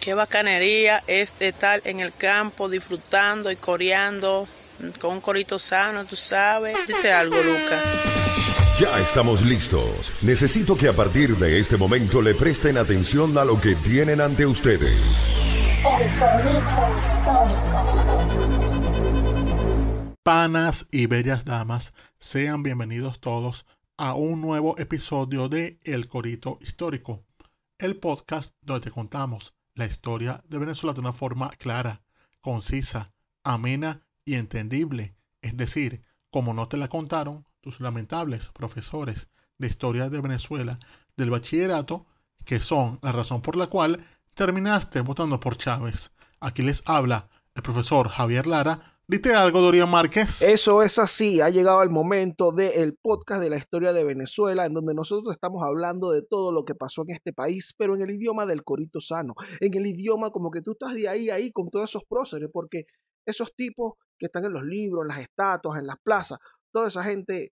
Qué bacanería este estar en el campo disfrutando y coreando mm, con un corito sano, tú sabes. Dite algo, Luca! Ya estamos listos. Necesito que a partir de este momento le presten atención a lo que tienen ante ustedes. Panas y bellas damas, sean bienvenidos todos a un nuevo episodio de El Corito Histórico, el podcast donde te contamos la historia de Venezuela de una forma clara, concisa, amena y entendible. Es decir, como no te la contaron tus lamentables profesores de historia de Venezuela del bachillerato, que son la razón por la cual terminaste votando por Chávez. Aquí les habla el profesor Javier Lara ¿Viste algo, Dorian Márquez? Eso es así. Ha llegado el momento del podcast de la historia de Venezuela, en donde nosotros estamos hablando de todo lo que pasó en este país, pero en el idioma del corito sano. En el idioma como que tú estás de ahí ahí con todos esos próceres, porque esos tipos que están en los libros, en las estatuas, en las plazas, toda esa gente,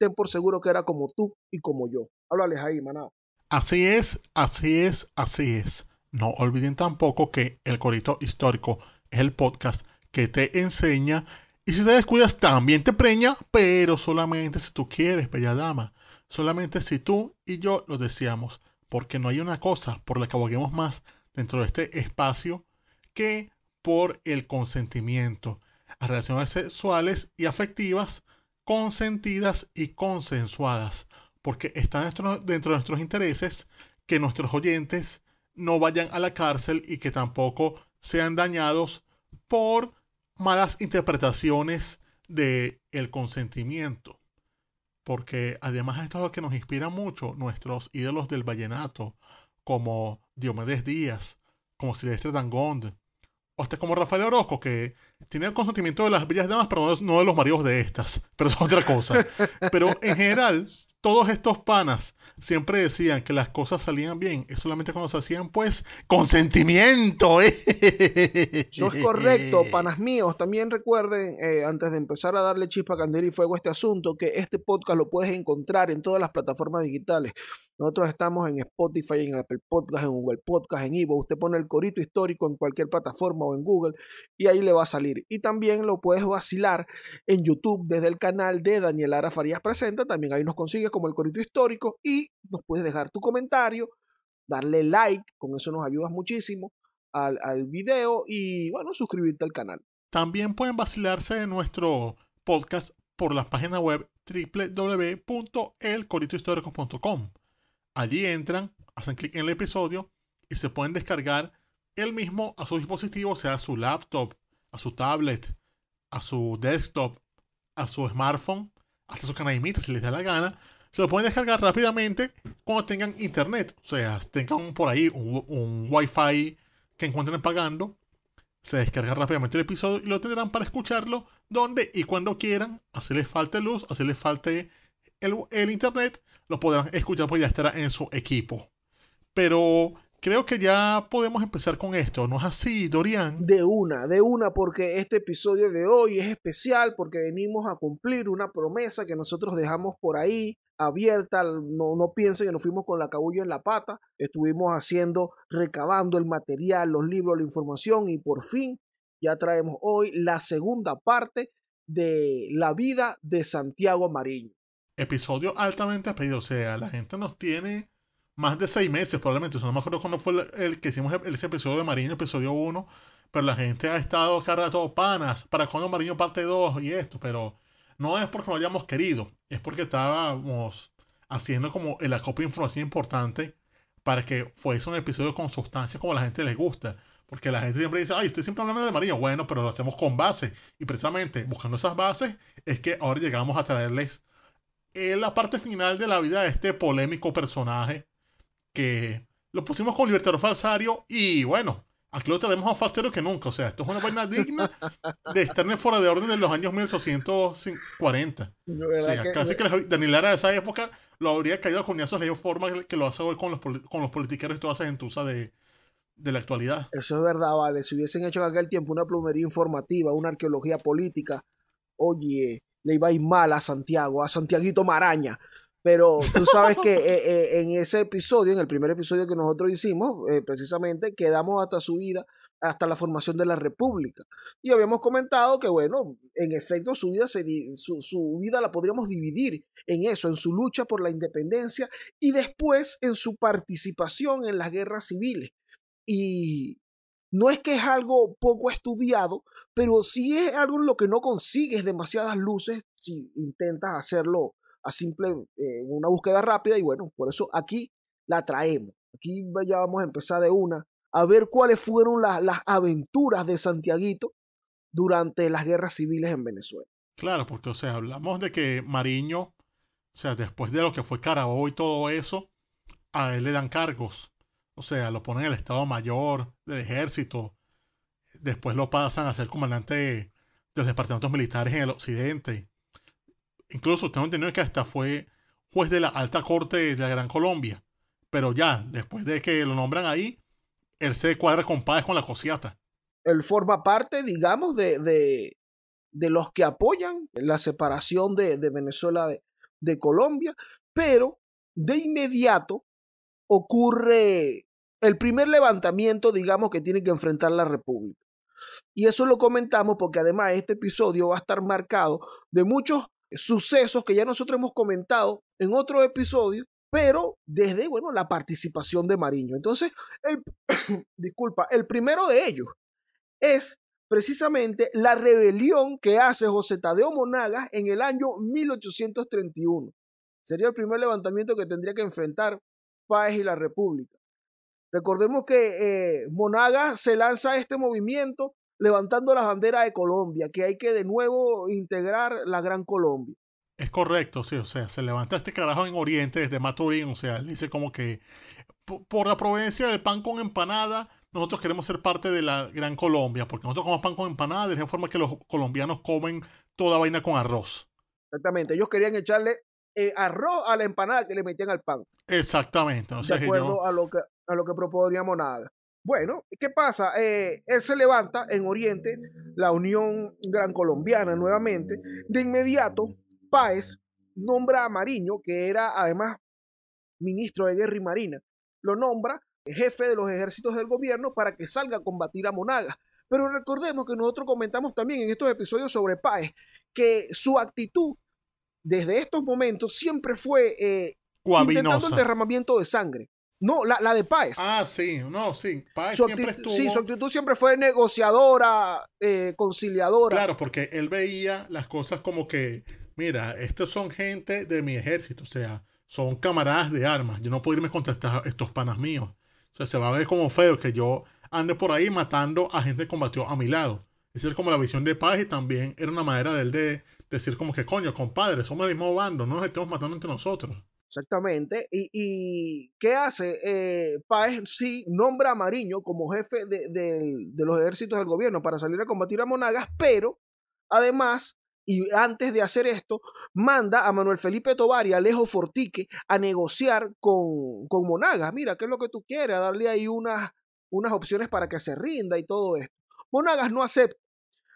ten por seguro que era como tú y como yo. Háblales ahí, manado. Así es, así es, así es. No olviden tampoco que el corito histórico es el podcast que te enseña. Y si te descuidas, también te preña, pero solamente si tú quieres, bella dama. Solamente si tú y yo lo deseamos. Porque no hay una cosa por la que aboguemos más dentro de este espacio que por el consentimiento a relaciones sexuales y afectivas consentidas y consensuadas. Porque está dentro, dentro de nuestros intereses que nuestros oyentes no vayan a la cárcel y que tampoco sean dañados por malas interpretaciones del el consentimiento. Porque además esto es lo que nos inspira mucho nuestros ídolos del vallenato, como Diomedes Díaz, como Silvestre Dangond, o hasta como Rafael Orozco, que tiene el consentimiento de las de damas, pero no de, no de los maridos de estas, pero eso es otra cosa. Pero en general, todos estos panas siempre decían que las cosas salían bien, es solamente cuando se hacían, pues, consentimiento. Eh. Eso es correcto, panas míos. También recuerden, eh, antes de empezar a darle chispa, candela y fuego a este asunto, que este podcast lo puedes encontrar en todas las plataformas digitales. Nosotros estamos en Spotify, en Apple Podcast, en Google Podcast, en Ivo. Usted pone el corito histórico en cualquier plataforma o en Google y ahí le va a salir. Y también lo puedes vacilar en YouTube desde el canal de Daniel Arafarías Presenta. También ahí nos consigue como el Corito Histórico y nos puedes dejar tu comentario, darle like, con eso nos ayudas muchísimo al, video y bueno, suscribirte al canal. También pueden vacilarse de nuestro podcast por la página web www.elcoritohistórico.com. Allí entran, hacen clic en el episodio y se pueden descargar el mismo a su dispositivo, sea su laptop, a su tablet, a su desktop, a su smartphone, hasta su canadimita si les da la gana, se lo pueden descargar rápidamente cuando tengan internet. O sea, tengan por ahí un, wifi que encuentren pagando. Se descarga rápidamente el episodio y lo tendrán para escucharlo donde y cuando quieran. Así les falte luz, así les falte el, el internet, lo podrán escuchar porque ya estará en su equipo. Pero creo que ya podemos empezar con esto, ¿no es así, Dorian? De una, de una, porque este episodio de hoy es especial porque venimos a cumplir una promesa que nosotros dejamos por ahí abierta, no, no piensen que nos fuimos con la cabulla en la pata, estuvimos haciendo, recabando el material, los libros, la información y por fin ya traemos hoy la segunda parte de la vida de Santiago Mariño. Episodio altamente pedido, o sea, la gente nos tiene más de seis meses probablemente. O no me acuerdo cuándo fue el, que hicimos ese episodio de Mariño, episodio 1. Pero la gente ha estado de todo panas, ¿para cuando Mariño parte 2 y esto? Pero no es porque no hayamos querido, es porque estábamos haciendo como el acopio de información importante para que fuese un episodio con sustancia como a la gente le gusta. Porque la gente siempre dice, ay, estoy siempre hablando de Mariño. Bueno, pero lo hacemos con base. Y precisamente buscando esas bases es que ahora llegamos a traerles eh, la parte final de la vida de este polémico personaje que lo pusimos con Libertador Falsario y bueno, aquí lo tenemos más falsero que nunca. O sea, esto es una vaina digna de estar en fuera de orden de los años 1840. que casi que Daniel Lara de esa época lo habría caído con esos de forma que lo hace hoy con los, con los politiqueros y toda esa gentuza de, de la actualidad. Eso es verdad, vale. Si hubiesen hecho en aquel tiempo una plumería informativa, una arqueología política, oye, le iba a ir mal a Santiago, a Santiaguito Maraña. Pero tú sabes que eh, eh, en ese episodio, en el primer episodio que nosotros hicimos, eh, precisamente quedamos hasta su vida, hasta la formación de la República. Y habíamos comentado que, bueno, en efecto, su vida, su, su vida la podríamos dividir en eso, en su lucha por la independencia y después en su participación en las guerras civiles. Y no es que es algo poco estudiado, pero sí es algo en lo que no consigues demasiadas luces si intentas hacerlo a simple, eh, una búsqueda rápida y bueno, por eso aquí la traemos. Aquí ya vamos a empezar de una a ver cuáles fueron las, las aventuras de Santiaguito durante las guerras civiles en Venezuela. Claro, porque o sea, hablamos de que Mariño, o sea, después de lo que fue Carabobo y todo eso, a él le dan cargos. O sea, lo ponen en el Estado Mayor del Ejército. Después lo pasan a ser comandante de los departamentos militares en el occidente incluso tengo entendido que hasta fue juez de la alta corte de la Gran Colombia. Pero ya, después de que lo nombran ahí, él se cuadra con con la cosiata. Él forma parte, digamos, de, los que apoyan la separación de, Venezuela de, de Colombia, pero de inmediato ocurre el primer levantamiento, digamos, que tiene que enfrentar la República. Y eso lo comentamos porque además este episodio va a estar marcado de muchos sucesos que ya nosotros hemos comentado en otro episodio, pero desde, bueno, la participación de Mariño. Entonces, el, disculpa, el primero de ellos es precisamente la rebelión que hace José Tadeo Monagas en el año 1831. Sería el primer levantamiento que tendría que enfrentar Páez y la República. Recordemos que eh, Monagas se lanza a este movimiento levantando las banderas de Colombia, que hay que de nuevo integrar la Gran Colombia. Es correcto, sí, o sea, se levanta este carajo en Oriente desde Maturín, o sea, dice como que por, la provincia del pan con empanada, nosotros queremos ser parte de la Gran Colombia, porque nosotros comemos pan con empanada de la forma que los colombianos comen toda vaina con arroz. Exactamente, ellos querían echarle eh, arroz a la empanada que le metían al pan. Exactamente. de acuerdo a, lo que, a lo que propondríamos nada. Bueno, ¿qué pasa? Eh, él se levanta en Oriente, la Unión Gran Colombiana nuevamente. De inmediato, Páez nombra a Mariño, que era además ministro de Guerra y Marina. Lo nombra jefe de los ejércitos del gobierno para que salga a combatir a Monaga. Pero recordemos que nosotros comentamos también en estos episodios sobre Páez que su actitud desde estos momentos siempre fue eh, intentando el derramamiento de sangre. No, la, de Páez. Ah, sí, no, sí. Páez siempre estuvo... Sí, su actitud siempre fue negociadora, eh, conciliadora. Claro, porque él veía las cosas como que, mira, estos son gente de mi ejército, o sea, son camaradas de armas. Yo no puedo irme contra estos panas míos. O sea, se va a ver como feo que yo ande por ahí matando a gente que combatió a mi lado. Es decir, como la visión de paz y también era una manera de él de decir como que, coño, compadre, somos el mismo bando, no nos estemos matando entre nosotros. Exactamente. ¿Y, qué hace? Eh, Páez sí nombra a Mariño como jefe de, los ejércitos del gobierno para salir a combatir a Monagas, pero además, y antes de hacer esto, manda a Manuel Felipe Tobar y Alejo Fortique a negociar con, Monagas. Mira, ¿qué es lo que tú quieres? darle ahí unas, unas opciones para que se rinda y todo esto. Monagas no acepta.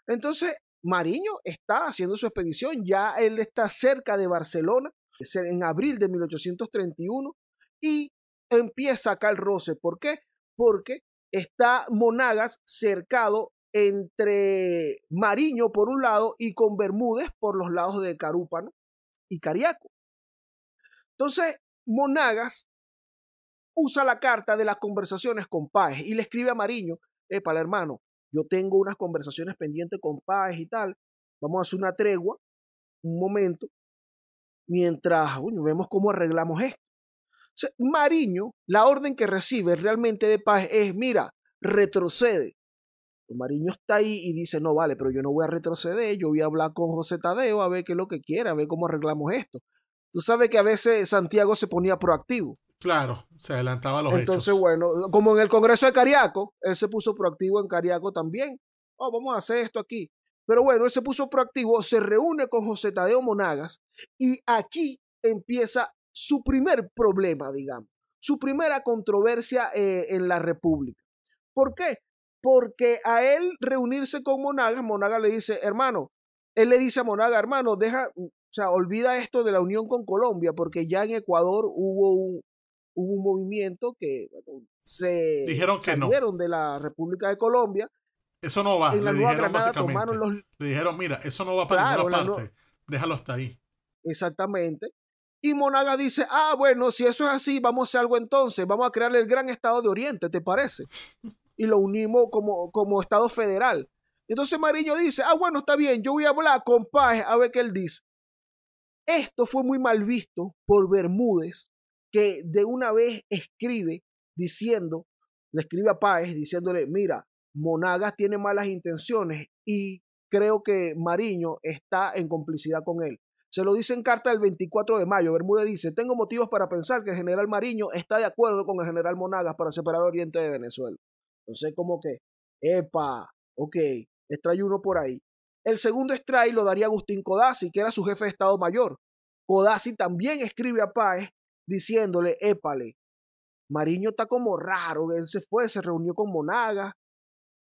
Entonces, Mariño está haciendo su expedición, ya él está cerca de Barcelona en abril de 1831, y empieza acá el roce. ¿Por qué? Porque está Monagas cercado entre Mariño por un lado y con Bermúdez por los lados de Carúpano y Cariaco. Entonces, Monagas usa la carta de las conversaciones con Páez y le escribe a Mariño, epa, hermano, yo tengo unas conversaciones pendientes con Páez y tal, vamos a hacer una tregua, un momento, mientras vemos cómo arreglamos esto. Mariño, la orden que recibe realmente de paz es, mira, retrocede. Mariño está ahí y dice, no, vale, pero yo no voy a retroceder, yo voy a hablar con José Tadeo a ver qué es lo que quiera, a ver cómo arreglamos esto. Tú sabes que a veces Santiago se ponía proactivo. Claro, se adelantaba a los Entonces, bueno, como en el Congreso de Cariaco, él se puso proactivo en Cariaco también. Oh, vamos a hacer esto aquí. Pero bueno, él se puso proactivo, se reúne con José Tadeo Monagas y aquí empieza su primer problema, digamos, su primera controversia eh, en la República. ¿Por qué? Porque a él reunirse con Monagas, Monagas le dice, hermano, él le dice a Monagas, hermano, deja, mm, o sea, olvida esto de la unión con Colombia, porque ya en Ecuador hubo un, movimiento que se Dijeron que salieron de la República de Colombia eso no va. le dijeron Le dijeron, mira, eso no va para ninguna parte. Déjalo hasta ahí. Exactamente. Y Monaga dice, ah, bueno, si eso es así, vamos a hacer algo entonces. Vamos a crear el gran Estado de Oriente, ¿te parece? Y lo unimos como, como Estado federal. Entonces Mariño dice, ah, bueno, está bien, yo voy a hablar con Paz a ver qué él dice. Esto fue muy mal visto por Bermúdez, que de una vez escribe diciendo, le escribe a Páez diciéndole, mira, Monagas tiene malas intenciones y creo que Mariño está en complicidad con él. Se lo dice en carta del 24 de mayo. Bermúdez dice, tengo motivos para pensar que el general Mariño está de acuerdo con el general Monagas para separar Oriente de Venezuela. Entonces, como que, epa, ok, extrae uno por ahí. El segundo extrae lo daría Agustín Codazzi, que era su jefe de Estado Mayor. Codazzi también escribe a Páez diciéndole, épale, Mariño está como raro, él se fue, se reunió con Monagas,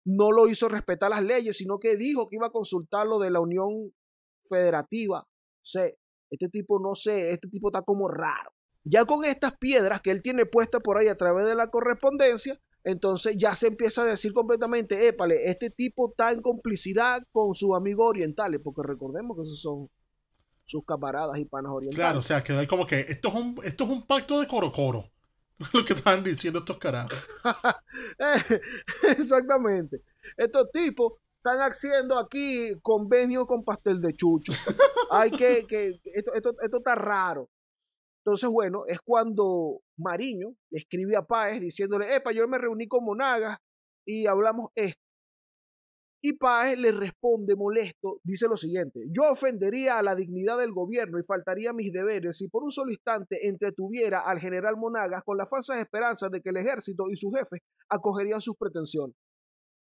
no lo hizo respetar las leyes, sino que dijo que iba a consultar lo de la Unión Federativa. O este tipo no sé, este tipo está como raro. Ya con estas piedras que él tiene puestas por ahí a través de la correspondencia, entonces ya se empieza a decir completamente, épale, este tipo está en complicidad con sus amigos orientales, porque recordemos que esos son sus camaradas y panas orientales. Claro, o sea, que como que esto es un, esto es un pacto de coro-coro. lo que estaban diciendo estos carajos. Exactamente. Estos tipos están haciendo aquí convenio con pastel de chucho. Hay que, esto, está raro. Entonces, bueno, es cuando Mariño le escribe a Páez diciéndole, epa, yo me reuní con Monagas y hablamos esto. Y Páez le responde molesto, dice lo siguiente, yo ofendería a la dignidad del gobierno y faltaría a mis deberes si por un solo instante entretuviera al general Monagas con las falsas esperanzas de que el ejército y sus jefes acogerían sus pretensiones.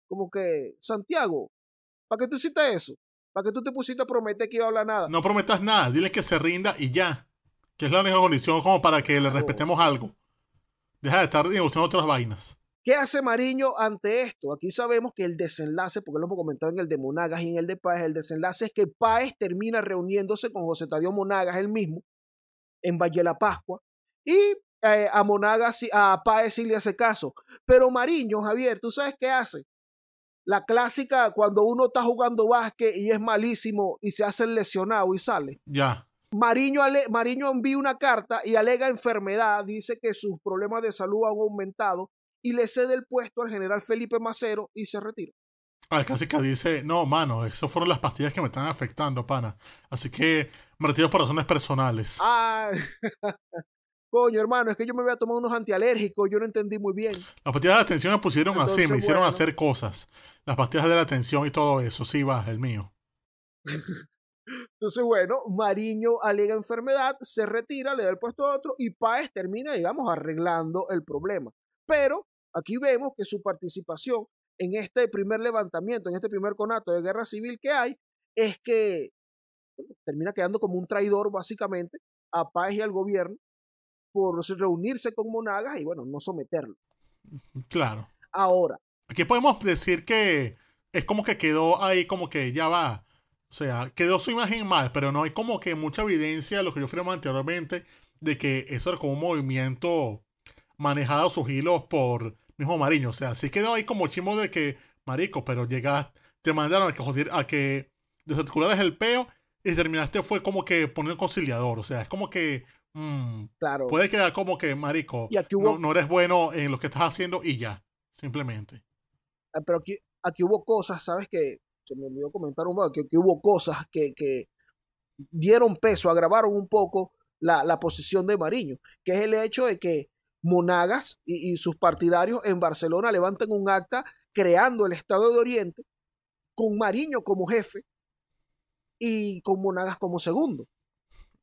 Como que, Santiago, ¿para qué tú hiciste eso? ¿Para qué tú te pusiste a prometer que iba a hablar nada? No prometas nada, dile que se rinda y ya, que es la única condición como para que le respetemos algo. Deja de estar negociando otras vainas. ¿Qué hace Mariño ante esto? Aquí sabemos que el desenlace, porque lo hemos comentado en el de Monagas y en el de Páez, el desenlace es que Páez termina reuniéndose con José Tadeo Monagas él mismo en Valle la Pascua y eh, a Monagas, a Páez sí le hace caso. Pero Mariño, Javier, ¿tú sabes qué hace? La clásica cuando uno está jugando básquet y es malísimo y se hace lesionado y sale. Ya. Mariño envía una carta y alega enfermedad, dice que sus problemas de salud han aumentado y le cede el puesto al general Felipe Macero y se retira. Ah, casi que dice, no, mano, esas fueron las pastillas que me están afectando, pana. Así que me retiro por razones personales. Ah, coño, hermano, es que yo me voy a tomar unos antialérgicos, yo no entendí muy bien. Las pastillas de la atención me pusieron así, me hicieron hacer cosas. Las pastillas de la atención y todo eso, sí, va, el mío. Entonces, bueno, Mariño alega enfermedad, se retira, le da el puesto a otro y Páez termina, digamos, arreglando el problema. Pero Aquí vemos que su participación en este primer levantamiento, en este primer conato de guerra civil que hay, es que termina quedando como un traidor básicamente a Paz y al gobierno por reunirse con Monagas y bueno, no someterlo. Claro. Ahora. Aquí podemos decir que es como que quedó ahí como que ya va. O sea, quedó su imagen mal, pero no hay como que mucha evidencia de lo que yo firmé anteriormente de que eso era como un movimiento manejado a sus hilos por mismo Mariño. O sea, sí quedó ahí como chimo de que, marico, pero llegaste, te mandaron a que a que desarticularas el peo y terminaste fue como que poner conciliador. O sea, es como que. Mmm, claro. Puede quedar como que, marico, no, eres bueno en lo que estás haciendo y ya, simplemente. Ah, pero aquí, aquí hubo cosas, ¿sabes? Que se me olvidó comentar un poco, que, hubo cosas que, dieron peso, agravaron un poco la, la posición de Mariño, que es el hecho de que Monagas y, sus partidarios en Barcelona levantan un acta creando el Estado de Oriente con Mariño como jefe y con Monagas como segundo.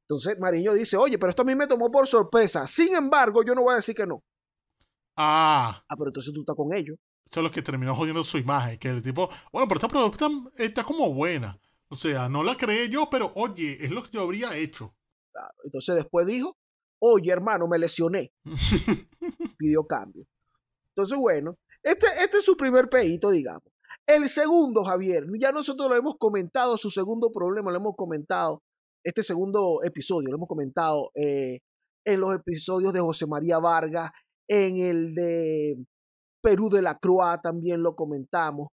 Entonces Mariño dice, oye, pero esto a mí me tomó por sorpresa. Sin embargo, yo no voy a decir que no. Ah. Ah, pero entonces tú estás con ellos. Son los que terminó jodiendo su imagen, que el tipo, bueno, pero esta producta está como buena. O sea, no la creé yo, pero oye, es lo que yo habría hecho. Entonces después dijo, Oye, hermano, me lesioné. Pidió cambio. Entonces, bueno, este, este, es su primer pedito, digamos. El segundo, Javier, ya nosotros lo hemos comentado, su segundo problema, lo hemos comentado, este segundo episodio, lo hemos comentado eh, en los episodios de José María Vargas, en el de Perú de la Croa también lo comentamos,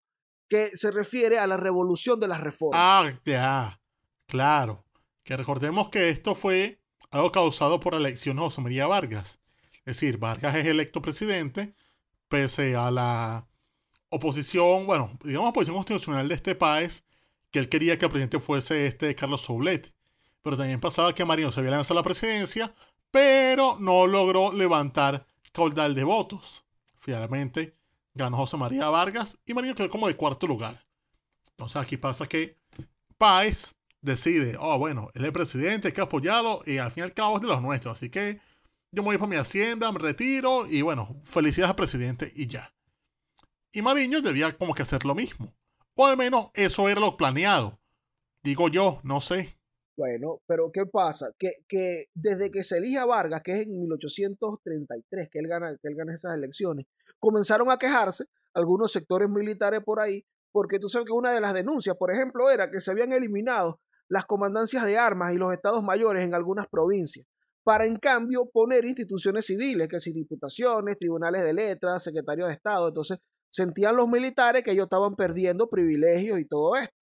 que se refiere a la revolución de las reformas. Ah, ya, claro. Que recordemos que esto fue algo causado por la elección de José María Vargas. Es decir, Vargas es electo presidente pese a la oposición, bueno, digamos oposición constitucional de este país, que él quería que el presidente fuese este Carlos Soblet. Pero también pasaba que Marino se había lanzado a la presidencia, pero no logró levantar caudal de votos. Finalmente ganó José María Vargas y Marino quedó como de cuarto lugar. Entonces aquí pasa que Páez decide, oh, bueno, él es el presidente, hay que apoyarlo y al fin y al cabo es de los nuestros. Así que yo me voy para mi hacienda, me retiro y bueno, felicidades al presidente y ya. Y Mariño debía como que hacer lo mismo. O al menos eso era lo planeado. Digo yo, no sé. Bueno, pero ¿qué pasa? Que, desde que se elige a Vargas, que es en 1833 que él, gana, que él gana esas elecciones, comenzaron a quejarse algunos sectores militares por ahí, porque tú sabes que una de las denuncias, por ejemplo, era que se habían eliminado las comandancias de armas y los estados mayores en algunas provincias, para en cambio poner instituciones civiles, que si diputaciones, tribunales de letras, secretarios de Estado, entonces sentían los militares que ellos estaban perdiendo privilegios y todo esto.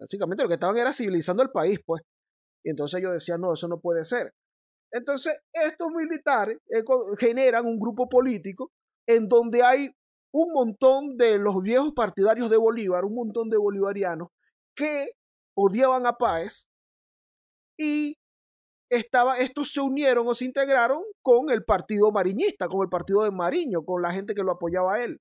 Básicamente lo que estaban era civilizando el país, pues. Y entonces ellos decían, no, eso no puede ser. Entonces, estos militares eh, generan un grupo político en donde hay un montón de los viejos partidarios de Bolívar, un montón de bolivarianos que odiaban a Páez y estaba, estos se unieron o se integraron con el partido mariñista, con el partido de Mariño, con la gente que lo apoyaba a él.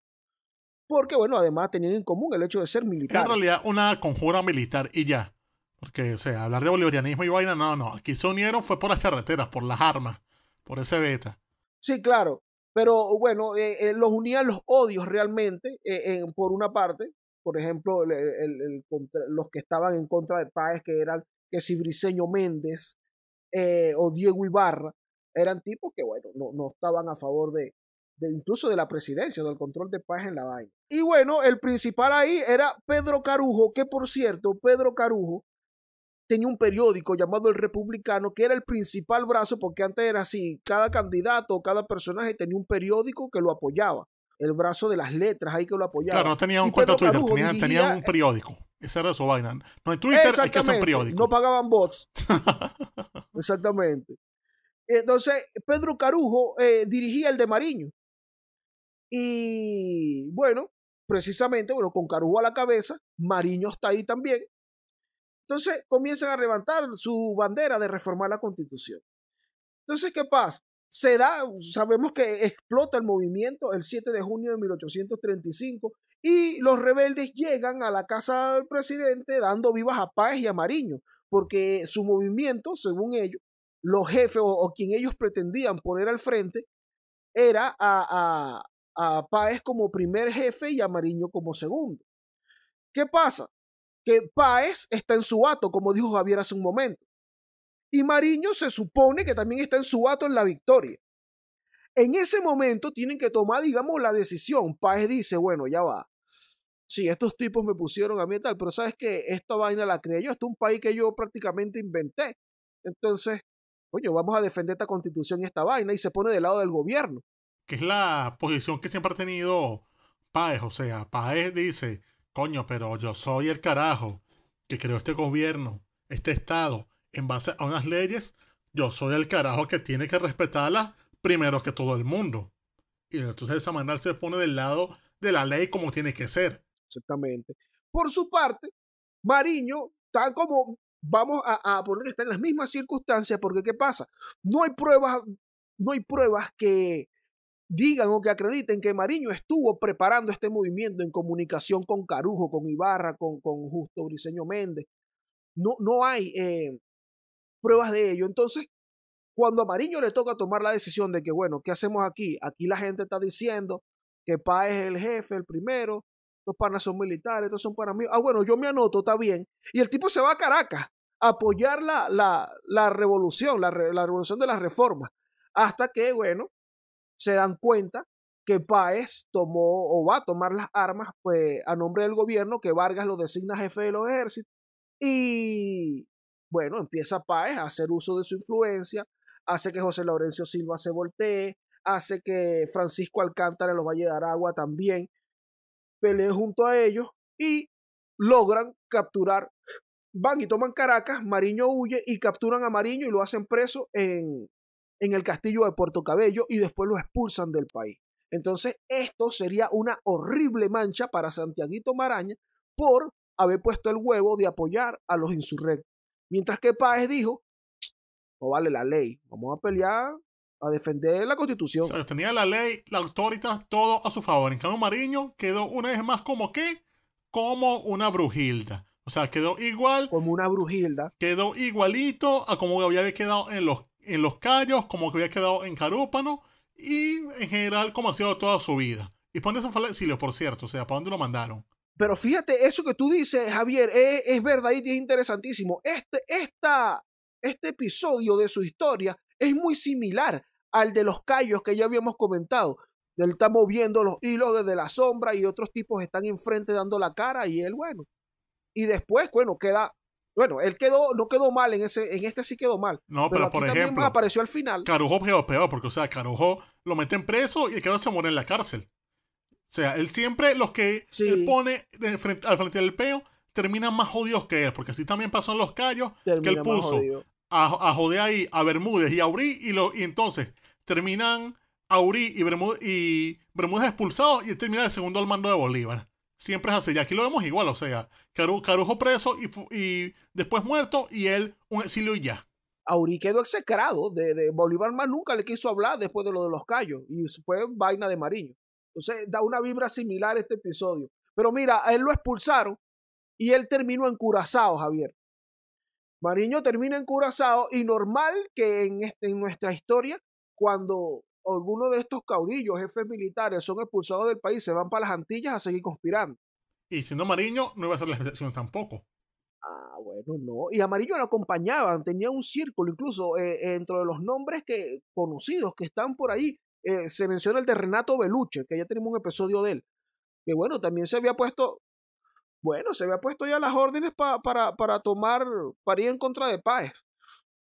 Porque, bueno, además tenían en común el hecho de ser militar. En realidad, una conjura militar y ya. Porque, o sea, hablar de bolivarianismo y vaina, no, no. Aquí se unieron fue por las carreteras, por las armas, por ese beta. Sí, claro. Pero bueno, eh, eh, los unían los odios realmente, eh, por una parte, por ejemplo, los que estaban en contra de Páez, que eran que si Méndez eh, o Diego Ibarra, eran tipos que, bueno, no, estaban a favor de, de, incluso de la presidencia, del control de Páez en la vaina. Y bueno, el principal ahí era Pedro Carujo, que por cierto, Pedro Carujo tenía un periódico llamado El Republicano, que era el principal brazo, porque antes era así, cada candidato, cada personaje tenía un periódico que lo apoyaba el brazo de las letras ahí que lo apoyaba. Claro, no tenía un Twitter, tenía, un periódico. Ese era su vaina. No, en Twitter hay que hacer periódico. No pagaban bots. exactamente. Entonces, Pedro Carujo eh, dirigía el de Mariño. Y bueno, precisamente, bueno, con Carujo a la cabeza, Mariño está ahí también. Entonces comienzan a levantar su bandera de reformar la constitución. Entonces, ¿qué pasa? se da, sabemos que explota el movimiento el 7 de junio de 1835 y los rebeldes llegan a la casa del presidente dando vivas a Páez y a Mariño, porque su movimiento, según ellos, los jefes o, quien ellos pretendían poner al frente, era a, a, a Páez como primer jefe y a Mariño como segundo. ¿Qué pasa? Que Páez está en su hato como dijo Javier hace un momento. Y Mariño se supone que también está en su ato en la victoria. En ese momento tienen que tomar, digamos, la decisión. Paez dice, bueno, ya va. Sí, estos tipos me pusieron a mí tal, pero sabes que esta vaina la creé yo. Este es un país que yo prácticamente inventé. Entonces, oye, vamos a defender esta constitución y esta vaina y se pone del lado del gobierno. Que es la posición que siempre ha tenido Paez. O sea, Paez dice, coño, pero yo soy el carajo que creó este gobierno, este Estado en base a unas leyes, yo soy el carajo que tiene que respetarlas primero que todo el mundo. Y entonces esa manera se pone del lado de la ley como tiene que ser. Exactamente. Por su parte, Mariño, tal como vamos a, poner está en las mismas circunstancias, porque ¿qué pasa? No hay pruebas, no hay pruebas que digan o que acrediten que Mariño estuvo preparando este movimiento en comunicación con Carujo, con Ibarra, con, Justo Briseño Méndez. No, no hay eh, pruebas de ello. Entonces, cuando a Mariño le toca tomar la decisión de que, bueno, ¿qué hacemos aquí? Aquí la gente está diciendo que Paez es el jefe, el primero, los panas son militares, estos son para mí. Ah, bueno, yo me anoto, está bien. Y el tipo se va a Caracas a apoyar la, la, revolución, la, revolución de las reformas, hasta que, bueno, se dan cuenta que Paez tomó o va a tomar las armas pues, a nombre del gobierno, que Vargas lo designa jefe de los ejércitos, y bueno, empieza Páez a hacer uso de su influencia, hace que José Laurencio Silva se voltee, hace que Francisco Alcántara los los a de Aragua también pelee junto a ellos y logran capturar. Van y toman Caracas, Mariño huye y capturan a Mariño y lo hacen preso en, en el castillo de Puerto Cabello y después lo expulsan del país. Entonces, esto sería una horrible mancha para Santiaguito Maraña por haber puesto el huevo de apoyar a los insurrectos. Mientras que Páez dijo, no vale la ley, vamos a pelear a defender la constitución. O tenía la ley, la autoridad, todo a su favor. En cambio, Mariño quedó una vez más como qué? Como una brujilda. O sea, quedó igual. Como una brujilda. Quedó igualito a como había quedado en los, en los callos, como que había quedado en Carúpano y en general como ha sido toda su vida. Y pone esos los por cierto, o sea, ¿para dónde lo mandaron? Pero fíjate, eso que tú dices, Javier, es, verdad y es interesantísimo. Este, esta, este episodio de su historia es muy similar al de los callos que ya habíamos comentado. Él está moviendo los hilos desde la sombra y otros tipos están enfrente dando la cara y él, bueno. Y después, bueno, queda. Bueno, él quedó, no quedó mal en ese, en este sí quedó mal. No, pero, por ejemplo. apareció al final. Carujo peor, porque, o sea, Carujo lo meten preso y el no se muere en la cárcel. O sea, él siempre, los que él pone de al frente del peo, terminan más jodidos que él, porque así también pasó los callos que él puso a, a joder ahí a Bermúdez y a Uri, y, lo, y entonces terminan Aurí y Bermúdez, y expulsado y él termina de segundo al mando de Bolívar. Siempre es así. Y aquí lo vemos igual, o sea, Carujo preso y, después muerto y él un exilio y ya. Aurí quedó execrado. De, de, Bolívar más nunca le quiso hablar después de lo de los callos y fue vaina de Mariño. Entonces da una vibra similar a este episodio. Pero mira, a él lo expulsaron y él terminó en Curazao, Javier. Mariño termina en Curazao y normal que en, este, en nuestra historia, cuando algunos de estos caudillos, jefes militares, son expulsados del país, se van para las Antillas a seguir conspirando. Y no Mariño, no iba a ser la excepción tampoco. Ah, bueno, no. Y Amarillo lo acompañaban, tenía un círculo, incluso eh, eh, dentro de los nombres que, conocidos que están por ahí, eh, se menciona el de Renato Beluche, que ya tenemos un episodio de él. Que bueno, también se había puesto, bueno, se había puesto ya las órdenes para, tomar, para ir en contra de Páez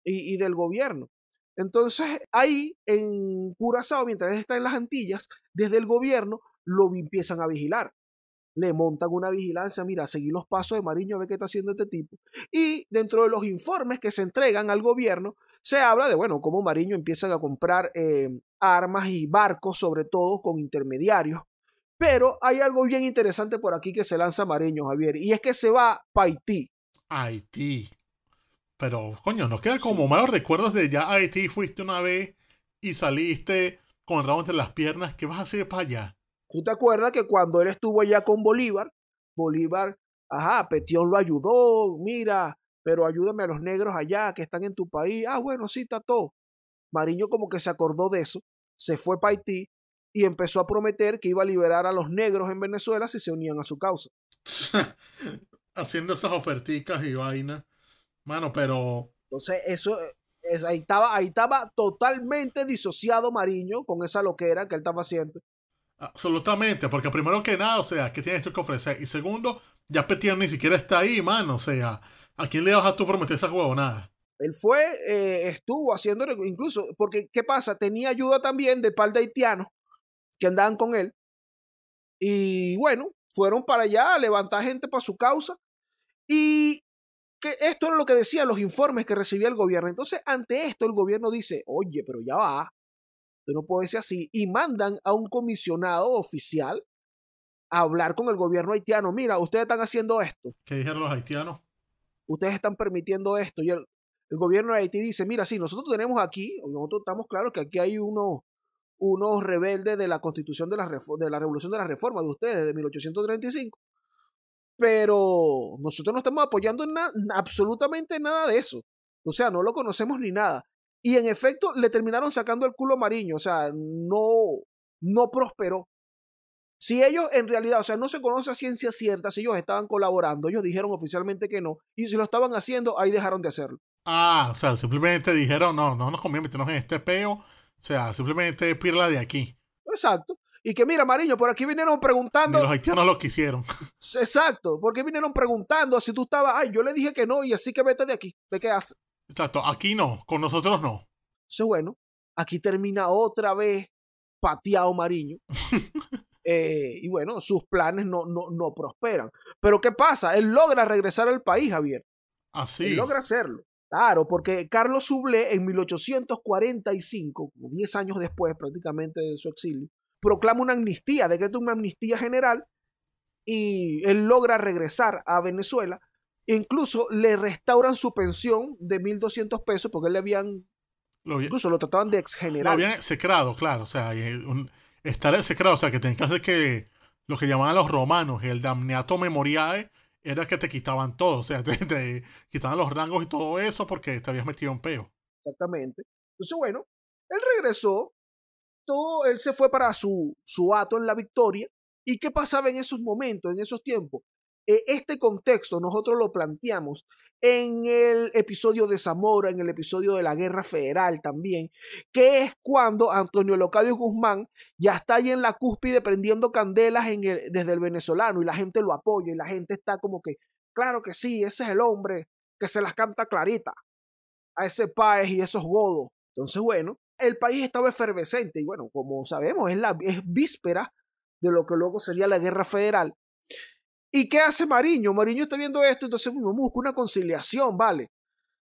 y, del gobierno. Entonces, ahí en Curazao, mientras está en las Antillas, desde el gobierno lo empiezan a vigilar le montan una vigilancia, mira, seguí los pasos de Mariño, ve qué está haciendo este tipo. Y dentro de los informes que se entregan al gobierno, se habla de, bueno, cómo Mariño empiezan a comprar eh, armas y barcos, sobre todo con intermediarios. Pero hay algo bien interesante por aquí que se lanza Mariño, Javier, y es que se va para Haití. Haití. Pero, coño, nos queda como malos recuerdos de ya Haití fuiste una vez y saliste con el rabo entre las piernas. ¿Qué vas a hacer para allá? ¿Tú te acuerdas que cuando él estuvo allá con Bolívar, Bolívar, ajá, Petión lo ayudó, mira, pero ayúdame a los negros allá que están en tu país. Ah, bueno, sí, está todo. Mariño como que se acordó de eso, se fue para Haití y empezó a prometer que iba a liberar a los negros en Venezuela si se unían a su causa. Haciendo esas oferticas y vainas. Mano, pero... Entonces, eso, ahí, estaba, ahí estaba totalmente disociado Mariño con esa loquera que él estaba haciendo. Absolutamente, porque primero que nada, o sea, ¿qué tienes esto que ofrecer? Y segundo, ya Petiano ni siquiera está ahí, mano. O sea, ¿a quién le vas a tú prometer esa huevonada? Él fue, eh, estuvo haciendo, incluso, porque ¿qué pasa? Tenía ayuda también de par de haitianos que andaban con él. Y bueno, fueron para allá a levantar gente para su causa. Y que esto era lo que decían los informes que recibía el gobierno. Entonces, ante esto, el gobierno dice, oye, pero ya va, no puede ser así, y mandan a un comisionado oficial a hablar con el gobierno haitiano. Mira, ustedes están haciendo esto. ¿Qué dijeron los haitianos? Ustedes están permitiendo esto. Y el, gobierno de Haití dice, mira, sí, nosotros tenemos aquí, nosotros estamos claros que aquí hay unos, unos rebeldes de la constitución de la, de la revolución de la reforma de ustedes, de 1835, pero nosotros no estamos apoyando absolutamente nada de eso. O sea, no lo conocemos ni nada. Y en efecto, le terminaron sacando el culo a Mariño. O sea, no, no prosperó. Si ellos en realidad, o sea, no se conoce a ciencia cierta si ellos estaban colaborando, ellos dijeron oficialmente que no, y si lo estaban haciendo, ahí dejaron de hacerlo. Ah, o sea, simplemente dijeron, no, no nos conviene meternos en este peo, o sea, simplemente pirla de aquí. Exacto. Y que mira, Mariño, por aquí vinieron preguntando. Ni los haitianos lo quisieron. Exacto, porque vinieron preguntando si tú estabas, ay, yo le dije que no, y así que vete de aquí, ¿de qué haces? Exacto, aquí no, con nosotros no. Eso bueno, aquí termina otra vez pateado Mariño. Eh, y bueno, sus planes no, no, prosperan. Pero ¿qué pasa? Él logra regresar al país, Javier. Así. Él logra hacerlo. Claro, porque Carlos Suble, en 1845, 10 años después prácticamente de su exilio, proclama una amnistía, decreta una amnistía general y él logra regresar a Venezuela Incluso le restauran su pensión de 1.200 pesos porque le habían... incluso lo trataban de exgenerar. Lo habían execrado, claro. O sea, estar execrado. O sea, que tenías que hacer que lo que llamaban los romanos el damneato memoriae era que te quitaban todo. O sea, te, quitaban los rangos y todo eso porque te habías metido en peo. Exactamente. Entonces, bueno, él regresó. Todo, él se fue para su, su ato en la victoria. ¿Y qué pasaba en esos momentos, en esos tiempos? Eh, este contexto nosotros lo planteamos en el episodio de Zamora, en el episodio de la Guerra Federal también, que es cuando Antonio Locadio Guzmán ya está ahí en la cúspide prendiendo candelas desde el venezolano y la gente lo apoya y la gente está como que, claro que sí, ese es el hombre que se las canta clarita a ese país y esos godos. Entonces, bueno, el país estaba efervescente y bueno, como sabemos, es, la, es víspera de lo que luego sería la Guerra Federal. ¿Y qué hace Mariño? Mariño está viendo esto, entonces busca una conciliación, ¿vale?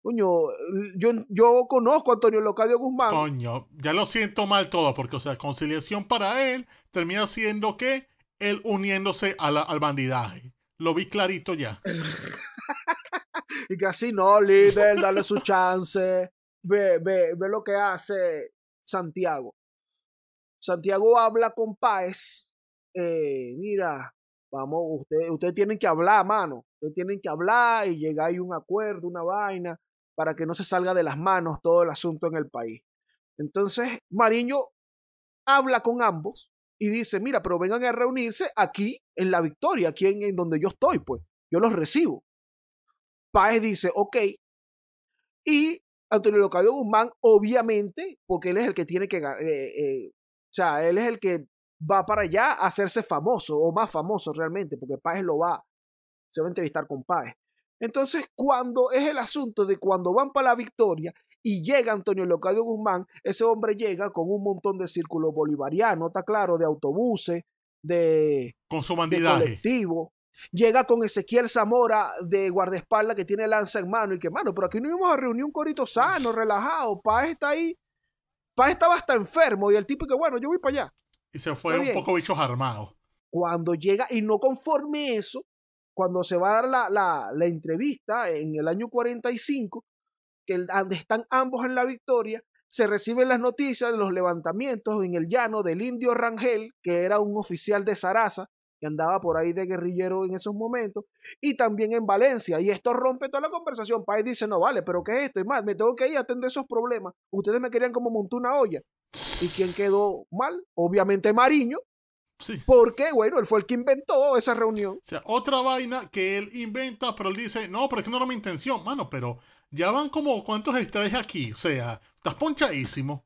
Coño, yo, yo conozco a Antonio Locadio Guzmán. Coño, ya lo siento mal todo, porque, o sea, conciliación para él termina siendo que él uniéndose a al bandidaje. Lo vi clarito ya. y que así no, líder, dale su chance. Ve, ve, lo que hace Santiago. Santiago habla con Páez. Eh, mira, Vamos, ustedes, tienen que hablar, mano. Ustedes tienen que hablar y llegar a un acuerdo, una vaina, para que no se salga de las manos todo el asunto en el país. Entonces, Mariño habla con ambos y dice, mira, pero vengan a reunirse aquí en la victoria, aquí en, donde yo estoy, pues. Yo los recibo. Páez dice, ok. Y Antonio Locadio Guzmán, obviamente, porque él es el que tiene que ganar, eh, eh, o sea, él es el que va para allá a hacerse famoso o más famoso realmente, porque Páez lo va, se va a entrevistar con Páez. Entonces, cuando es el asunto de cuando van para la victoria y llega Antonio Locadio Guzmán, ese hombre llega con un montón de círculo bolivariano, está claro, de autobuses, de, con su colectivo. Llega con Ezequiel Zamora de guardaespaldas que tiene lanza en mano y que, mano, pero aquí no íbamos a reunir un corito sano, relajado. Páez está ahí. Páez estaba hasta enfermo y el tipo que, bueno, yo voy para allá. Y se fue un poco bichos armados. Cuando llega, y no conforme eso, cuando se va a dar la, entrevista en el año 45, que están ambos en la victoria, se reciben las noticias de los levantamientos en el llano del indio Rangel, que era un oficial de Sarasa, que andaba por ahí de guerrillero en esos momentos, y también en Valencia. Y esto rompe toda la conversación. País dice, no vale, pero ¿qué es esto? Y más, me tengo que ir a atender esos problemas. Ustedes me querían como montar una olla. ¿Y quién quedó mal? Obviamente Mariño. Sí. Porque, bueno, él fue el que inventó esa reunión. O sea, otra vaina que él inventa, pero él dice, no, pero es que no era mi intención, mano, pero ya van como cuántos estrellas aquí. O sea, estás ponchadísimo.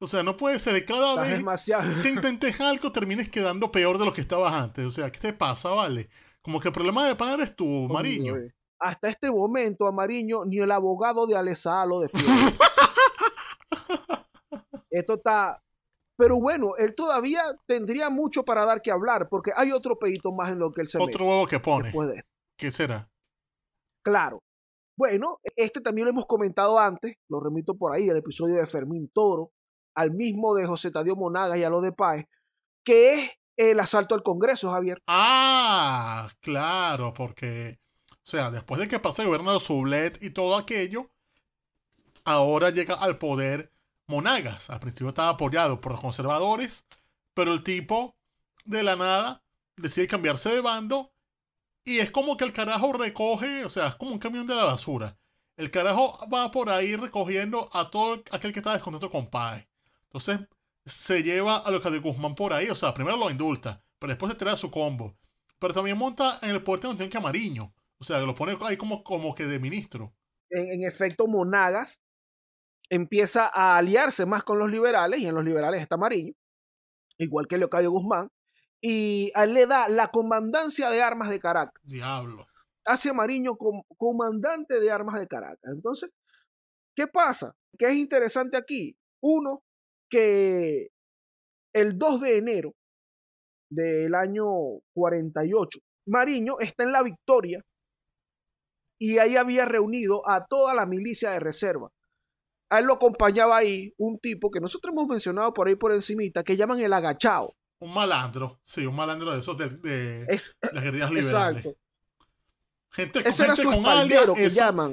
O sea, no puede ser cada vez demasiado. que intentes algo termines quedando peor de lo que estabas antes. O sea, ¿qué te pasa, vale? Como que el problema de pan es tú, Mariño. Hasta este momento, a Mariño ni el abogado de lo defiende. Esto está... Pero bueno, él todavía tendría mucho para dar que hablar, porque hay otro pedito más en lo que él se Otro huevo que pone. ¿Qué será? Claro. Bueno, este también lo hemos comentado antes, lo remito por ahí, el episodio de Fermín Toro, al mismo de José Tadio Monaga y a lo de Páez, que es el asalto al Congreso, Javier. Ah, claro, porque, o sea, después de que pase el gobierno de Sublet y todo aquello, ahora llega al poder monagas. Al principio estaba apoyado por los conservadores, pero el tipo, de la nada, decide cambiarse de bando y es como que el carajo recoge, o sea, es como un camión de la basura. El carajo va por ahí recogiendo a todo aquel que está descontento con PAE. Entonces se lleva a los de Guzmán por ahí, o sea, primero lo indulta, pero después se trae su combo. Pero también monta en el puerto donde tiene amarillo, o sea, lo pone ahí como, que de ministro. en efecto, Monagas empieza a aliarse más con los liberales, y en los liberales está Mariño, igual que Leocadio Guzmán, y a él le da la comandancia de armas de Caracas. Diablo. Hace Mariño comandante de armas de Caracas. Entonces, ¿qué pasa? ¿Qué es interesante aquí? Uno, que el 2 de enero del año 48, Mariño está en la victoria y ahí había reunido a toda la milicia de reserva a él lo acompañaba ahí un tipo que nosotros hemos mencionado por ahí por encimita, que llaman el agachado. Un malandro, sí, un malandro de esos de, las guerrillas liberales. Gente, con alias,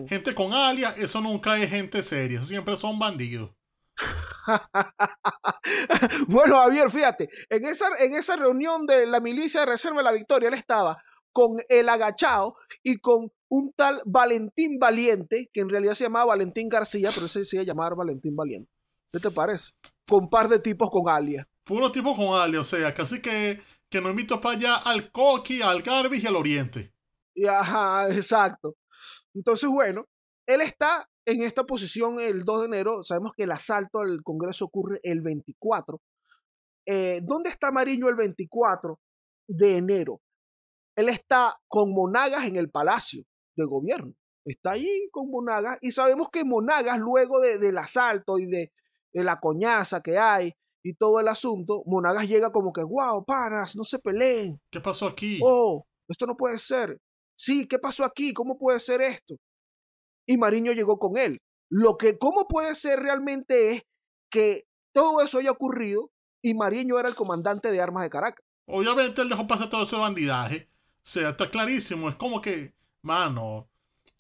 Gente con alias, eso nunca es gente seria, siempre son bandidos. bueno, Javier, fíjate, en esa, en esa reunión de la milicia de reserva de la victoria, él estaba con el agachado y con un tal Valentín Valiente, que en realidad se llamaba Valentín García, pero se decía llamar Valentín Valiente. ¿Qué te parece? Con un par de tipos con alias. Puro tipo con alias, o sea, casi que, que nos invito para allá al Coqui, al Garbage y al Oriente. Ajá, exacto. Entonces, bueno, él está en esta posición el 2 de enero. Sabemos que el asalto al Congreso ocurre el 24. Eh, ¿Dónde está Mariño el 24 de enero? Él está con Monagas en el Palacio de gobierno. Está ahí con Monagas y sabemos que Monagas, luego de, del asalto y de, la coñaza que hay y todo el asunto, Monagas llega como que, wow, panas, no se peleen. ¿Qué pasó aquí? Oh, esto no puede ser. Sí, ¿qué pasó aquí? ¿Cómo puede ser esto? Y Mariño llegó con él. Lo que, ¿cómo puede ser realmente es que todo eso haya ocurrido y Mariño era el comandante de armas de Caracas? Obviamente él dejó pasar todo ese bandidaje. O sea, está clarísimo. Es como que mano,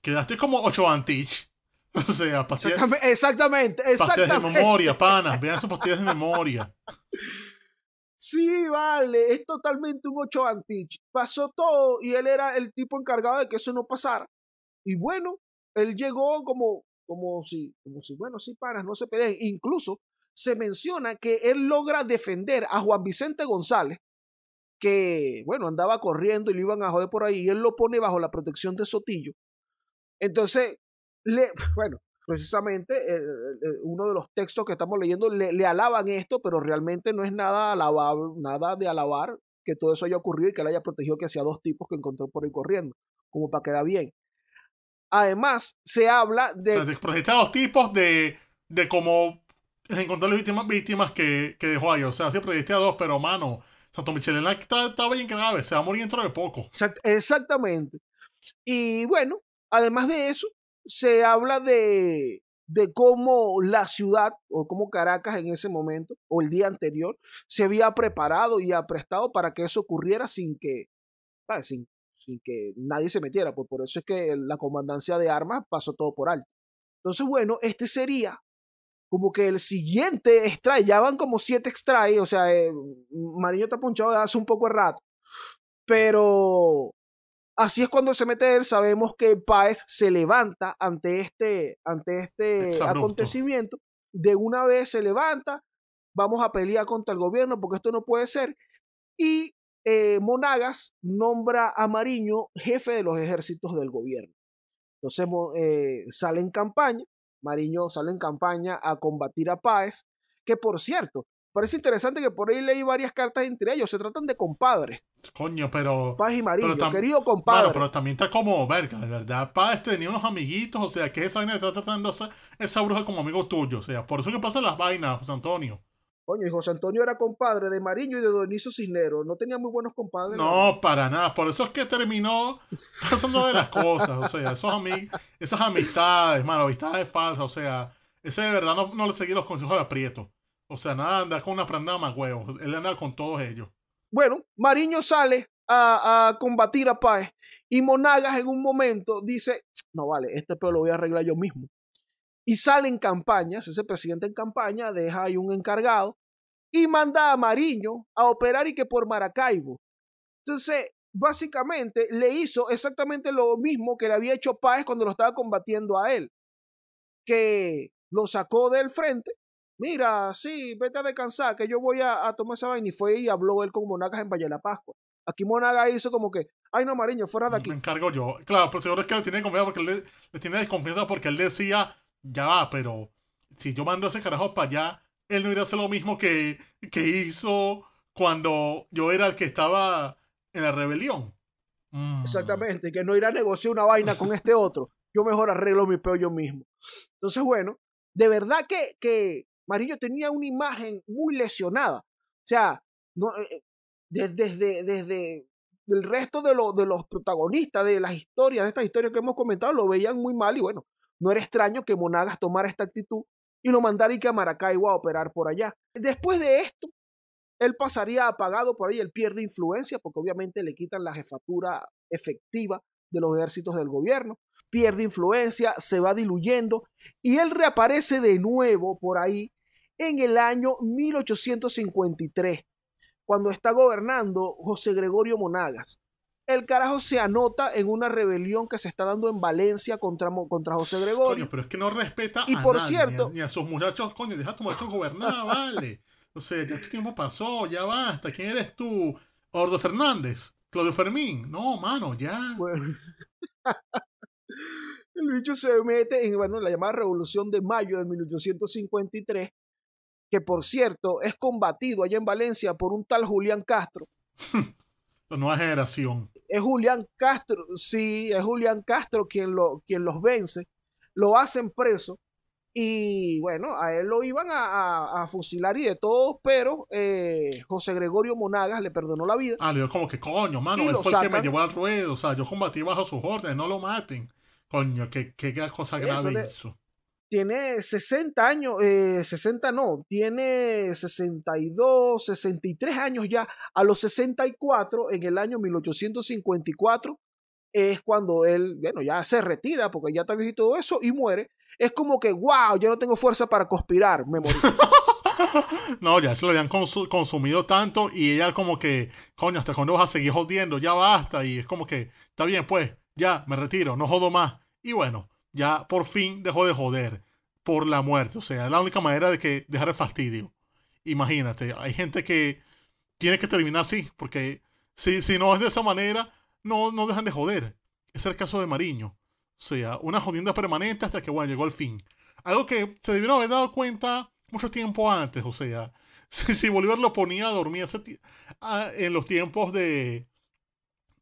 quedaste como 8 antich. O sea, pastillas, exactamente, exactamente, de memoria, panas. Vean sus pastillas de memoria. Sí, vale, es totalmente un 8 antich. Pasó todo y él era el tipo encargado de que eso no pasara. Y bueno, él llegó como, como si, como si, bueno, sí, panas, no se peleen. Incluso se menciona que él logra defender a Juan Vicente González que, bueno, andaba corriendo y lo iban a joder por ahí, y él lo pone bajo la protección de Sotillo. Entonces, bueno, precisamente eh, eh, eh, uno de los textos que estamos leyendo le, alaban esto, pero realmente no es nada nada de alabar que todo eso haya ocurrido y que él haya protegido que hacía dos tipos que encontró por ahí corriendo, como para quedar bien. Además, se habla de. los dos tipos de, de cómo encontrar las víctimas, víctimas que, que dejó ahí. O sea, se proyecta a dos, pero mano Santo la está, bien grave, se va a morir dentro de poco. Exactamente. Y bueno, además de eso, se habla de, de cómo la ciudad o cómo Caracas en ese momento o el día anterior se había preparado y aprestado para que eso ocurriera sin que, Sin, que nadie se metiera. Pues por eso es que la comandancia de armas pasó todo por alto. Entonces, bueno, este sería como que el siguiente extrae, ya van como siete extrae, o sea, eh, Mariño está punchado de hace un poco de rato. Pero así es cuando se mete él, sabemos que Páez se levanta ante este, ante este acontecimiento, de una vez se levanta, vamos a pelear contra el gobierno porque esto no puede ser. Y eh, Monagas nombra a Mariño jefe de los ejércitos del gobierno. Entonces eh, sale en campaña Mariño sale en campaña a combatir a Páez, que por cierto, parece interesante que por ahí leí varias cartas entre ellos, se tratan de compadres. Coño, pero... Páez y Mariño, querido compadre. Claro, pero también está como, verga, de verdad, Páez tenía unos amiguitos, o sea, que esa vaina está tratando esa, esa bruja como amigo tuyo, o sea, por eso que pasan las vainas, José Antonio. Coño, y José Antonio era compadre de Mariño y de Doniso Cisneros. No tenía muy buenos compadres. No, para nada. Por eso es que terminó pasando de las cosas. O sea, esos mí, esas amistades, mano, amistades falsas. O sea, ese de verdad no, le seguía los consejos de aprieto. O sea, nada, andar con una prenda más huevos. Él anda con todos ellos. Bueno, Mariño sale a, combatir a Páez. Y Monagas en un momento dice, no vale, este pero lo voy a arreglar yo mismo y sale en campañas, ese presidente en campaña deja ahí un encargado y manda a Mariño a operar y que por Maracaibo. Entonces, básicamente le hizo exactamente lo mismo que le había hecho Páez cuando lo estaba combatiendo a él, que lo sacó del frente. Mira, sí, vete a descansar, que yo voy a, tomar esa vaina. Y fue y habló él con Monagas en Valle de la Pascua. Aquí Monagas hizo como que, ay no, Mariño, fuera de aquí. Me encargo yo. Claro, pero seguro es que le tiene confianza porque le tiene desconfianza porque él decía ya va, pero si yo mando a ese carajo para allá, él no irá a hacer lo mismo que, que hizo cuando yo era el que estaba en la rebelión. Mm. Exactamente, que no irá a negociar una vaina con este otro. Yo mejor arreglo mi peo yo mismo. Entonces, bueno, de verdad que, que Marillo tenía una imagen muy lesionada. O sea, no, desde, eh, eh, desde, desde el resto de, de los protagonistas de las historias, de estas historias que hemos comentado, lo veían muy mal y bueno, no era extraño que Monagas tomara esta actitud y lo mandara a Maracaibo a operar por allá. Después de esto, él pasaría apagado por ahí, él pierde influencia porque obviamente le quitan la jefatura efectiva de los ejércitos del gobierno, pierde influencia, se va diluyendo y él reaparece de nuevo por ahí en el año 1853, cuando está gobernando José Gregorio Monagas. El carajo se anota en una rebelión que se está dando en Valencia contra, contra José Gregorio. pero es que no respeta a por nadie, ni a, sus muchachos, coño, deja a tu muchacho gobernar, vale. O sea, ya tu tiempo pasó, ya basta. ¿Quién eres tú? Ordo Fernández, Claudio Fermín. No, mano, ya. El dicho se mete en bueno, la llamada Revolución de Mayo de 1853, que por cierto es combatido allá en Valencia por un tal Julián Castro. la nueva generación es Julián Castro, sí, es Julián Castro quien, lo, quien los vence, lo hacen preso y bueno, a él lo iban a, fusilar y de todo, pero eh, José Gregorio Monagas le perdonó la vida. Ah, le dio como que coño, mano, él fue el que me llevó al ruedo, o sea, yo combatí bajo sus órdenes, no lo maten. Coño, qué, qué cosa grave eso tiene 60 años, 60 eh, no, tiene 62, 63 años ya. A los 64, en el año 1854, es cuando él, bueno, ya se retira porque ya está viejo y todo eso y muere. Es como que, wow, ya no tengo fuerza para conspirar, me morí. no, ya se lo habían consumido tanto y ella como que, coño, hasta cuando vas a seguir jodiendo, ya basta. Y es como que, está bien, pues, ya me retiro, no jodo más. Y bueno, ya por fin dejó de joder por la muerte. O sea, es la única manera de que dejar el fastidio. Imagínate, hay gente que tiene que terminar así, porque si, si no es de esa manera, no, no dejan de joder. Es el caso de Mariño. O sea, una jodienda permanente hasta que, bueno, llegó al fin. Algo que se debieron haber dado cuenta mucho tiempo antes. O sea, si, Bolívar lo ponía a dormir ah, en los tiempos de,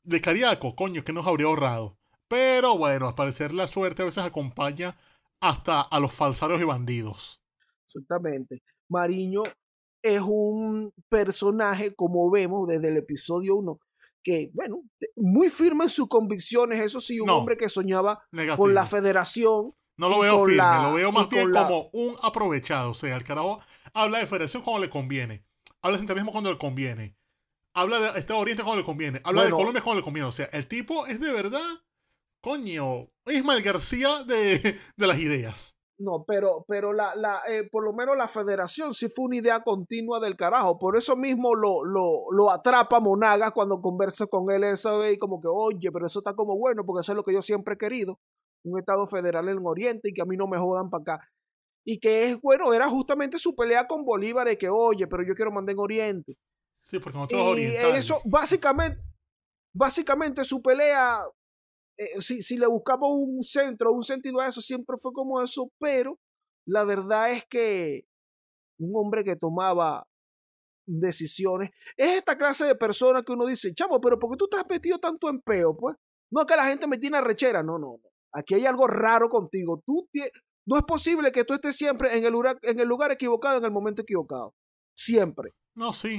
de Cariaco, coño, que nos habría ahorrado. Pero bueno, al parecer la suerte a veces acompaña hasta a los falsarios y bandidos. Exactamente. Mariño es un personaje, como vemos desde el episodio 1, que, bueno, muy firme en sus convicciones, eso sí, un hombre que soñaba por la federación. No lo veo firme, lo veo más bien como un aprovechado. O sea, el carajo habla de federación cuando le conviene, habla de centralismo cuando le conviene, habla de Estado Oriente cuando le conviene, habla de Colombia cuando le conviene. O sea, el tipo es de verdad coño, Ismael García de, las ideas. No, pero, pero eh, por lo menos la federación sí fue una idea continua del carajo. Por eso mismo lo, atrapa Monagas cuando conversa con él esa vez y como que, oye, pero eso está como bueno, porque eso es lo que yo siempre he querido. Un Estado federal en Oriente y que a mí no me jodan para acá. Y que es, bueno, era justamente su pelea con Bolívar de que, oye, pero yo quiero mandar en Oriente. Sí, porque no Y orientales. eso, básicamente, básicamente su pelea eh, si, le buscamos un centro, un sentido a eso, siempre fue como eso, pero la verdad es que un hombre que tomaba decisiones, es esta clase de personas que uno dice, chamo, pero ¿por qué tú estás metido tanto en peo? Pues no es que la gente me tiene arrechera, no, no, no. Aquí hay algo raro contigo. Tú no es posible que tú estés siempre en el, en el lugar equivocado, en el momento equivocado. Siempre. No, sí.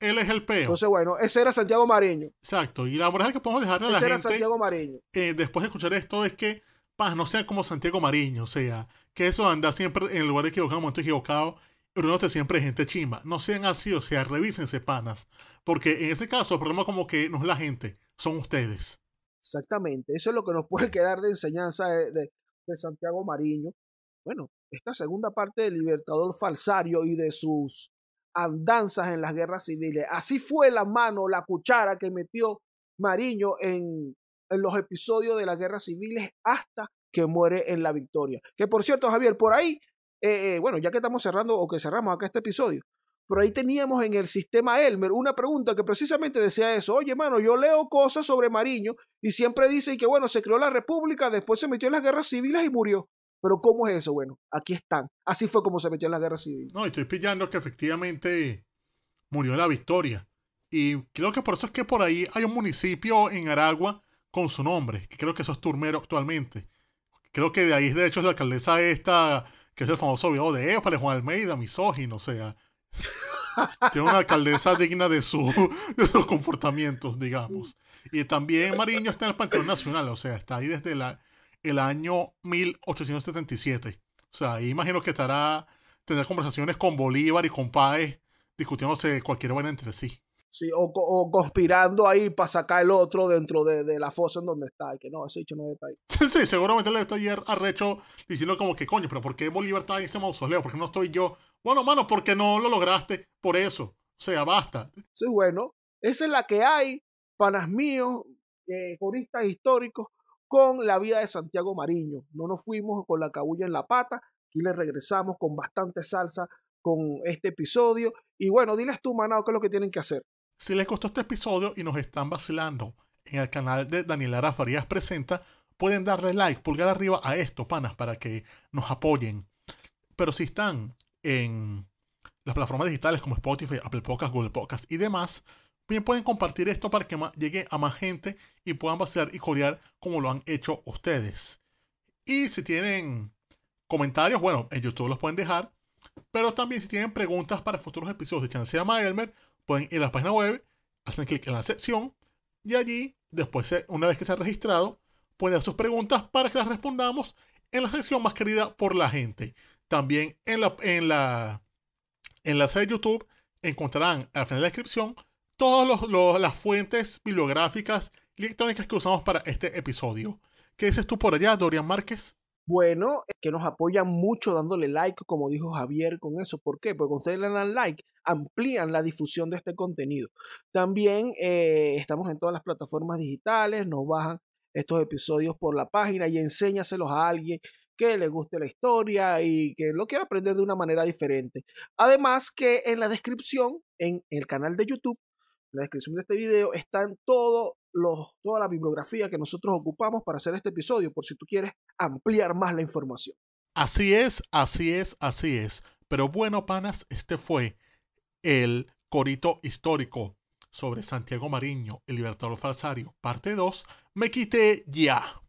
Él es el peo. Entonces, bueno, ese era Santiago Mariño Exacto. Y la moral que podemos dejarle a la gente. ese Era Santiago Mariño. Eh, después de escuchar esto, es que, paz, no sean como Santiago Mariño O sea, que eso anda siempre en el lugar equivocado, en el momento equivocado. siempre gente chimba. No sean así, o sea, revísense, panas. Porque en ese caso, el problema como que no es la gente, son ustedes. Exactamente. Eso es lo que nos puede quedar de enseñanza de, Santiago Mariño. Bueno, esta segunda parte de Libertador Falsario y de sus andanzas en las guerras civiles. Así fue la mano, la cuchara que metió Mariño en, los episodios de las guerras civiles hasta que muere en la victoria. Que por cierto, Javier, por ahí, eh, eh, bueno, ya que estamos cerrando o que cerramos acá este episodio, por ahí teníamos en el sistema Elmer una pregunta que precisamente decía eso. Oye, mano, yo leo cosas sobre Mariño y siempre dice que, bueno, se creó la República, después se metió en las guerras civiles y murió. Pero ¿cómo es eso? Bueno, aquí están. Así fue como se metió en la guerra civil. No, estoy pillando que efectivamente murió la victoria. Y creo que por eso es que por ahí hay un municipio en Aragua con su nombre, creo que eso es Turmero actualmente. Creo que de ahí, de hecho, es la alcaldesa esta, que es el famoso viejo de Éfale, Juan Almeida, misógino, o sea. tiene una alcaldesa digna de, su, de sus comportamientos, digamos. Y también Mariño está en el Panteón Nacional, o sea, está ahí desde la, el año 1877. O sea, ahí imagino que estará tener conversaciones con Bolívar y con Páez discutiéndose cualquier vaina entre sí. Sí, o, conspirando ahí para sacar el otro dentro de, de la fosa en donde está. que no, ese dicho no está ahí. sí, seguramente le está ayer arrecho diciendo como que coño, pero ¿por qué Bolívar está en ese mausoleo? ¿Por qué no estoy yo? Bueno, mano, porque no lo lograste por eso. O sea, basta. Sí, bueno, esa es la que hay, panas míos, eh, juristas históricos con la vida de Santiago Mariño. No nos fuimos con la cabulla en la pata, ...y le regresamos con bastante salsa con este episodio. Y bueno, diles tú, Manao, qué es lo que tienen que hacer. Si les gustó este episodio y nos están vacilando en el canal de Daniel Ara Presenta, pueden darle like, pulgar arriba a esto, panas, para que nos apoyen. Pero si están en las plataformas digitales como Spotify, Apple Podcasts, Google Podcasts y demás, Bien pueden compartir esto para que llegue a más gente y puedan vaciar y corear como lo han hecho ustedes. Y si tienen comentarios, bueno, en YouTube los pueden dejar. Pero también si tienen preguntas para futuros episodios de Chancea Maelmer, pueden ir a la página web, hacen clic en la sección y allí, después, una vez que se ha registrado, pueden dar sus preguntas para que las respondamos en la sección más querida por la gente. También en la, en la, en de YouTube encontrarán al final de la descripción todas las fuentes bibliográficas y electrónicas que usamos para este episodio. ¿Qué dices tú por allá, Dorian Márquez? Bueno, que nos apoyan mucho dándole like, como dijo Javier con eso. ¿Por qué? Porque ustedes le dan like, amplían la difusión de este contenido. También eh, estamos en todas las plataformas digitales, nos bajan estos episodios por la página y enséñaselos a alguien que le guste la historia y que lo quiera aprender de una manera diferente. Además que en la descripción, en el canal de YouTube, la descripción de este video están todo los, toda la bibliografía que nosotros ocupamos para hacer este episodio, por si tú quieres ampliar más la información. Así es, así es, así es. Pero bueno, panas, este fue el corito histórico sobre Santiago Mariño, el libertador falsario, parte 2. Me quité ya.